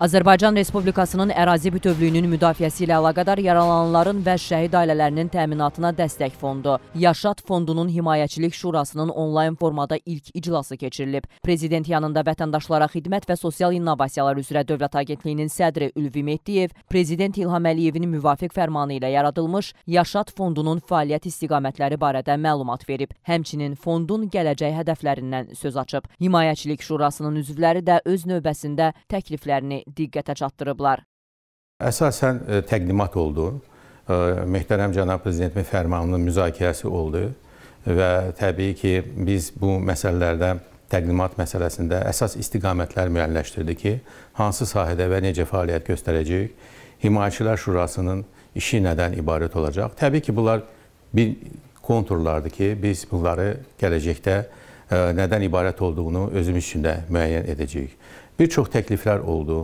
Azərbaycan Respublikasının ərazi bütövlüyünün müdafiəsi ilə əlaqədar yaralananların və şəhid ailələrinin təminatına dəstək fondu, Yaşad Fondunun Himayəçilik Şurasının onlayn formada ilk iclası keçirilib. Prezident yanında vətəndaşlara xidmət və sosial innovasiyalar üzrə Dövlət Agentliyinin sədri Ülvi Mehdiyev, Prezident İlham Əliyevin müvafiq fərmanı ilə yaradılmış Yaşad Fondunun fəaliyyət istiqamətləri barədə məlumat verib. Həmçinin fondun gələcək hədəflərindən söz açıb. Himayəçilik Şurasının üzvləri də öz növbəsində təkliflərini diqqətə çatdırıblar. Əsasən e, təqdimat oldu. E, Mehtərəm cənab prezidentin fərmanının müzakirəsi oldu və təbii ki, biz bu məsələlərdə təqdimat məsələsində əsas istiqamətlər müəyyənləşdirdi ki, hansı sahədə və necə fəaliyyət göstərəcəyik. Himayəçilər Şurasının işi nədən ibarət olacaq? Təbii ki, bunlar bir konturlardır ki, biz bunları gələcəkdə e, nədən ibarət olduğunu özümüz üçün də müəyyən edəcəyik. Bir çox təkliflər oldu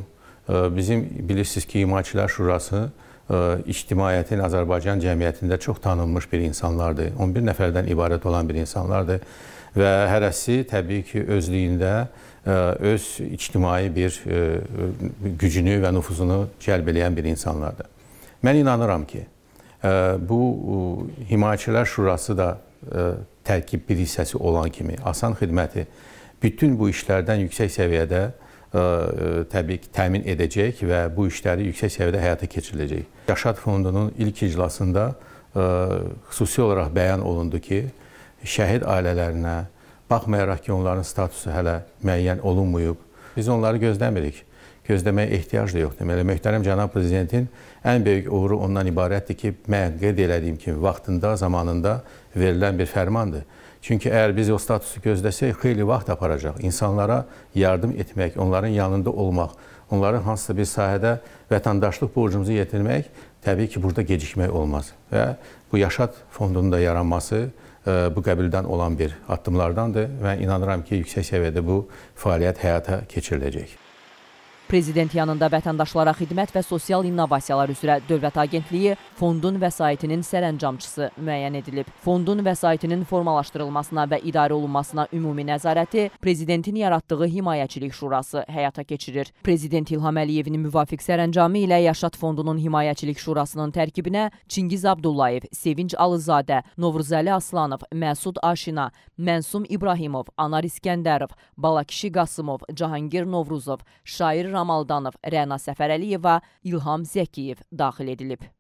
bizim bilirsiniz ki, İmaçılar Şurası e, ictimaiyyətin Azərbaycan cəmiyyətində çox tanınmış bir insanlardır. 11 nəfərdən ibarət olan bir insanlardır və hərəsi təbii ki, özlüyündə e, öz ictimai bir e, gücünü və nüfuzunu cəlb edən bir insanlardır. Mən inanıram ki, bu Himayəçilər Şurası da tərkib bir hissəsi olan kimi asan xidməti bütün bu işlərdən yüksək səviyyədə E, təbii ki, təmin edəcək və bu işləri yüksək səviyyədə həyata keçiriləcək. Yaşad fondunun ilk iclasında e, xüsusi olaraq bəyan olundu ki, şəhid ailələrinə, baxmayaraq ki, onların statusu hələ müəyyən olunmayıb, biz onları gözləmirik. Gözləməyə ehtiyac da yoxdur. Deməli, möhtərəm cənab prezidentin ən böyük uğuru ondan ibarətdir ki, mən qeyd elədiyim kimi vaxtında, zamanında verilən bir fərmandır. Çünki əgər biz o statusu gözləsək, xeyli vaxt aparacaq. İnsanlara yardım etmək, onların yanında olmaq, onların hansısa bir sahədə vətəndaşlıq borcumuzu yetirmək təbii ki, burada gecikmək olmaz. Və bu Yaşad fondunun da yaranması e, bu qəbildən olan bir addımlardandır və inanıram ki, yüksək səviyyədə bu fəaliyyət həyata keçiriləcək. Prezident yanında vətəndaşlara xidmət və sosial innovasiyalar üzrə Dövlət Agentliyi fondun vəsaitinin sərəncamçısı müəyyən edilib. Fondun vəsaitinin formalaşdırılmasına və idarə olunmasına ümumi nəzarəti prezidentin yaratdığı Himayəçilik Şurası həyata keçirir. Prezident İlham Əliyevin müvafiq sərəncamı ilə Yaşat Fondunun Himayəçilik Şurasının tərkibinə Çingiz Abdullayev, Sevinç Alızadə, Novruzəli Aslanov, Məsud Aşina, Mənsum İbrahimov, Anar İskəndərov, Balakişi Qasımov, Cahangir Novruzov, şair Ramaldanov, Rəna Səfərəliyeva, İlham Zəkiyev daxil edilib.